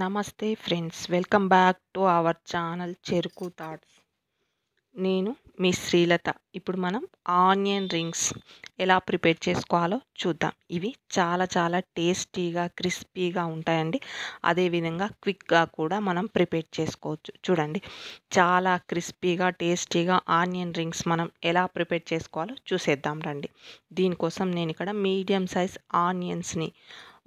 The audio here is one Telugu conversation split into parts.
నమస్తే friends welcome back to our channel Cheruku thoughts నేను మీ శ్రీలత ఇప్పుడు మనం ఆనియన్ రింగ్స్ ఎలా ప్రిపేర్ చేసుకోవాలో చూద్దాం ఇవి చాలా చాలా టేస్టీగా క్రిస్పీగా ఉంటాయండి అదేవిధంగా క్విక్గా కూడా మనం ప్రిపేర్ చేసుకోవచ్చు చూడండి చాలా క్రిస్పీగా టేస్టీగా ఆనియన్ రింగ్స్ మనం ఎలా ప్రిపేర్ చేసుకోవాలో చూసేద్దాం రండి దీనికోసం నేను ఇక్కడ మీడియం సైజ్ ఆనియన్స్ని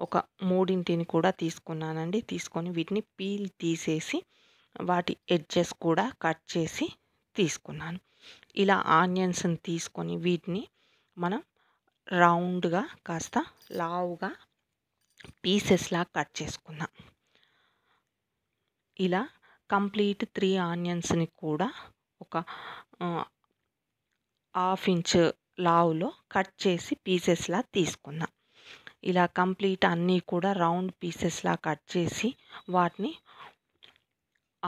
ఒక మూడింటిని కూడా తీసుకున్నానండి తీసుకొని వీటిని పీల్ తీసేసి వాటి ఎడ్జెస్ కూడా కట్ చేసి తీసుకున్నాను ఇలా ఆనియన్స్ని తీసుకొని వీటిని మనం రౌండ్గా కాస్త లావుగా పీసెస్లా కట్ చేసుకుందాం ఇలా కంప్లీట్ త్రీ ఆనియన్స్ని కూడా ఒక హాఫ్ ఇంచ్ లావులో కట్ చేసి పీసెస్లా తీసుకుందాం ఇలా కంప్లీట్ అన్నీ కూడా రౌండ్ పీసెస్లా కట్ చేసి వాటిని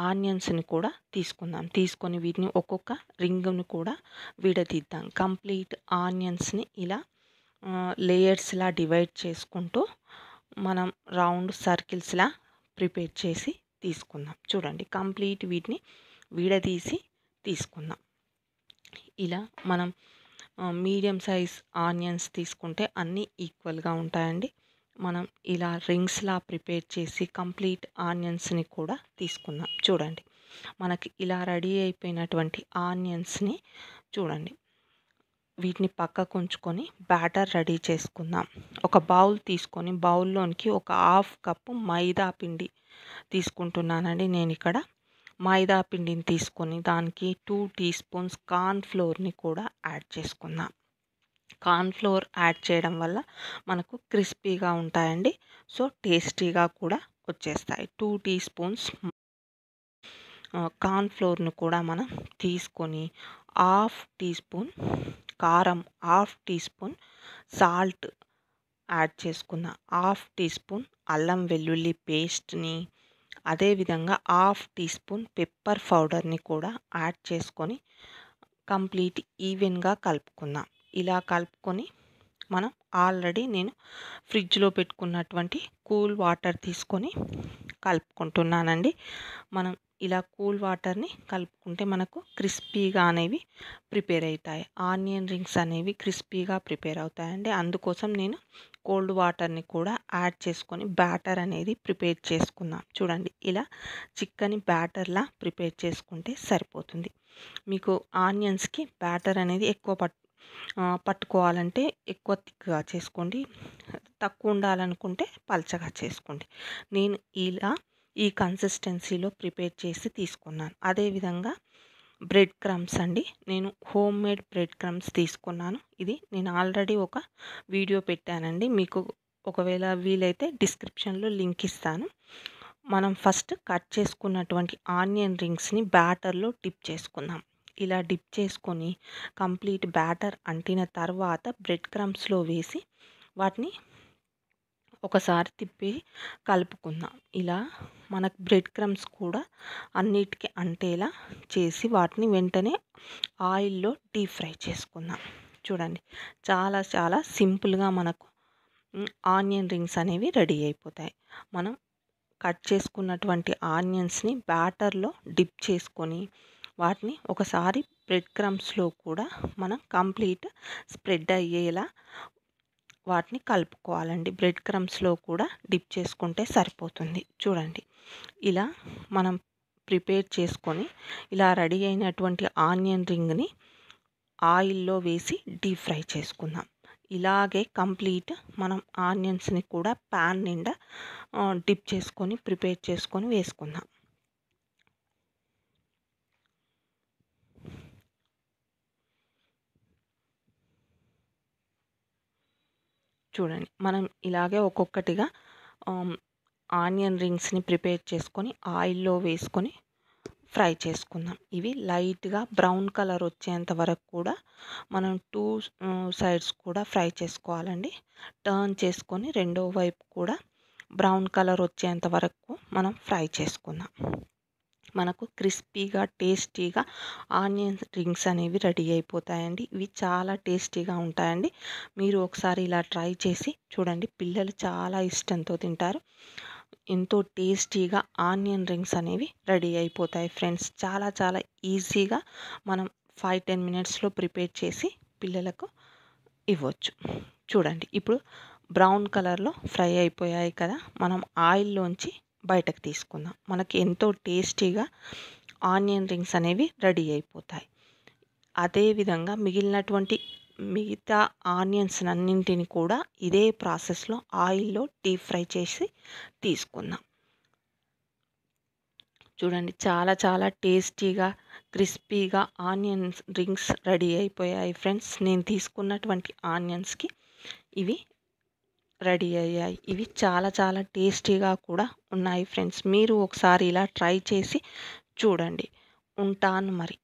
ఆనియన్స్ని కూడా తీసుకుందాం తీసుకొని వీటిని ఒక్కొక్క రింగ్ని కూడా విడదీద్దాం కంప్లీట్ ఆనియన్స్ని ఇలా లేయర్స్లా డివైడ్ చేసుకుంటూ మనం రౌండ్ సర్కిల్స్లా ప్రిపేర్ చేసి తీసుకుందాం చూడండి కంప్లీట్ వీటిని విడదీసి తీసుకుందాం ఇలా మనం మీడియం సైజ్ ఆనియన్స్ తీసుకుంటే అన్నీ ఈక్వల్గా ఉంటాయండి మనం ఇలా రింగ్స్లా ప్రిపేర్ చేసి కంప్లీట్ ఆనియన్స్ని కూడా తీసుకుందాం చూడండి మనకి ఇలా రెడీ అయిపోయినటువంటి ఆనియన్స్ని చూడండి వీటిని పక్కకు ఉంచుకొని బ్యాటర్ రెడీ చేసుకుందాం ఒక బౌల్ తీసుకొని బౌల్లోనికి ఒక హాఫ్ కప్పు మైదా పిండి తీసుకుంటున్నానండి నేను ఇక్కడ మైదా పిండిని తీసుకొని దానికి టూ టీ స్పూన్స్ కార్న్ ఫ్లోర్ని కూడా యాడ్ చేసుకుందాం కార్న్ ఫ్లోర్ యాడ్ చేయడం వల్ల మనకు క్రిస్పీగా ఉంటాయండి సో టేస్టీగా కూడా వచ్చేస్తాయి టూ టీ స్పూన్స్ కార్న్ ఫ్లోర్ను కూడా మనం తీసుకొని హాఫ్ టీ స్పూన్ కారం half teaspoon salt add చేసుకున్న హాఫ్ టీ స్పూన్ అల్లం వెల్లుల్లి పేస్ట్ని అదేవిధంగా హాఫ్ టీ స్పూన్ పెప్పర్ పౌడర్ని కూడా యాడ్ చేసుకొని కంప్లీట్ ఈవెన్గా కలుపుకుందాం ఇలా కలుపుకొని మనం ఆల్రెడీ నేను ఫ్రిడ్జ్లో పెట్టుకున్నటువంటి కూల్ వాటర్ తీసుకొని కలుపుకుంటున్నానండి మనం ఇలా కూల్ వాటర్ని కలుపుకుంటే మనకు క్రిస్పీగా అనేవి ప్రిపేర్ అవుతాయి ఆనియన్ రింగ్స్ అనేవి క్రిస్పీగా ప్రిపేర్ అవుతాయండి అందుకోసం నేను కోల్డ్ వాటర్ని కూడా యాడ్ చేసుకొని బ్యాటర్ అనేది ప్రిపేర్ చేసుకుందాం చూడండి ఇలా చిక్కని బ్యాటర్లా ప్రిపేర్ చేసుకుంటే సరిపోతుంది మీకు ఆనియన్స్కి బ్యాటర్ అనేది ఎక్కువ పట్ పట్టుకోవాలంటే ఎక్కువ థిక్గా చేసుకోండి తక్కువ ఉండాలనుకుంటే పలచగా చేసుకోండి నేను ఇలా ఈ కన్సిస్టెన్సీలో ప్రిపేర్ చేసి తీసుకున్నాను అదేవిధంగా బ్రెడ్ క్రమ్స్ అండి నేను హోమ్ మేడ్ బ్రెడ్ క్రమ్స్ తీసుకున్నాను ఇది నేను ఆల్రెడీ ఒక వీడియో పెట్టానండి మీకు ఒకవేళ వీలైతే డిస్క్రిప్షన్లో లింక్ ఇస్తాను మనం ఫస్ట్ కట్ చేసుకున్నటువంటి ఆనియన్ రింగ్స్ని బ్యాటర్లో డిప్ చేసుకుందాం ఇలా డిప్ చేసుకొని కంప్లీట్ బ్యాటర్ అంటిన తర్వాత బ్రెడ్ క్రమ్స్లో వేసి వాటిని ఒకసారి తిప్పి కలుపుకుందాం ఇలా మనకు బ్రెడ్ క్రమ్స్ కూడా అన్నిటికీ అంటేలా చేసి వాటిని వెంటనే ఆయిల్లో డీప్ ఫ్రై చేసుకుందాం చూడండి చాలా చాలా సింపుల్గా మనకు ఆనియన్ రింగ్స్ అనేవి రెడీ అయిపోతాయి మనం కట్ చేసుకున్నటువంటి ఆనియన్స్ని బ్యాటర్లో డిప్ చేసుకొని వాటిని ఒకసారి బ్రెడ్ క్రమ్స్లో కూడా మనం కంప్లీట్ స్ప్రెడ్ అయ్యేలా వాటిని కలుపుకోవాలండి బ్రెడ్ క్రమ్స్లో కూడా డిప్ చేసుకుంటే సరిపోతుంది చూడండి ఇలా మనం ప్రిపేర్ చేసుకొని ఇలా రెడీ అయినటువంటి ఆనియన్ రింగ్ని ఆయిల్లో వేసి డీప్ ఫ్రై చేసుకుందాం ఇలాగే కంప్లీట్ మనం ఆనియన్స్ని కూడా ప్యాన్ నిండా డిప్ చేసుకొని ప్రిపేర్ చేసుకొని వేసుకుందాం చూడండి మనం ఇలాగే ఒక్కొక్కటిగా ఆనియన్ రింగ్స్ని ప్రిపేర్ చేసుకొని ఆయిల్లో వేసుకొని ఫ్రై చేసుకుందాం ఇవి లైట్గా బ్రౌన్ కలర్ వచ్చేంత వరకు కూడా మనం టూ సైడ్స్ కూడా ఫ్రై చేసుకోవాలండి టర్న్ చేసుకొని రెండో వైపు కూడా బ్రౌన్ కలర్ వచ్చేంత వరకు మనం ఫ్రై చేసుకుందాం మనకు క్రిస్పీగా టేస్టీగా ఆనియన్ రింగ్స్ అనేవి రెడీ అయిపోతాయండి ఇవి చాలా టేస్టీగా ఉంటాయండి మీరు ఒకసారి ఇలా ట్రై చేసి చూడండి పిల్లలు చాలా ఇష్టంతో తింటారు ఎంతో టేస్టీగా ఆనియన్ రింగ్స్ అనేవి రెడీ అయిపోతాయి ఫ్రెండ్స్ చాలా చాలా ఈజీగా మనం ఫైవ్ టెన్ మినిట్స్లో ప్రిపేర్ చేసి పిల్లలకు ఇవ్వచ్చు చూడండి ఇప్పుడు బ్రౌన్ కలర్లో ఫ్రై అయిపోయాయి కదా మనం ఆయిల్లోంచి బయటకు తీసుకుందాం మనకి ఎంతో టేస్టీగా ఆనియన్ రింగ్స్ అనేవి రెడీ అయిపోతాయి అదేవిధంగా మిగిలినటువంటి మిగతా ఆనియన్స్ అన్నింటిని కూడా ఇదే ప్రాసెస్లో ఆయిల్లో డీప్ ఫ్రై చేసి తీసుకుందాం చూడండి చాలా చాలా టేస్టీగా క్రిస్పీగా ఆనియన్స్ రింగ్స్ రెడీ అయిపోయాయి ఫ్రెండ్స్ నేను తీసుకున్నటువంటి ఆనియన్స్కి ఇవి రెడీ అయ్యాయి ఇవి చాలా చాలా టేస్టీగా కూడా ఉన్నాయి ఫ్రెండ్స్ మీరు ఒకసారి ఇలా ట్రై చేసి చూడండి ఉంటాను మరి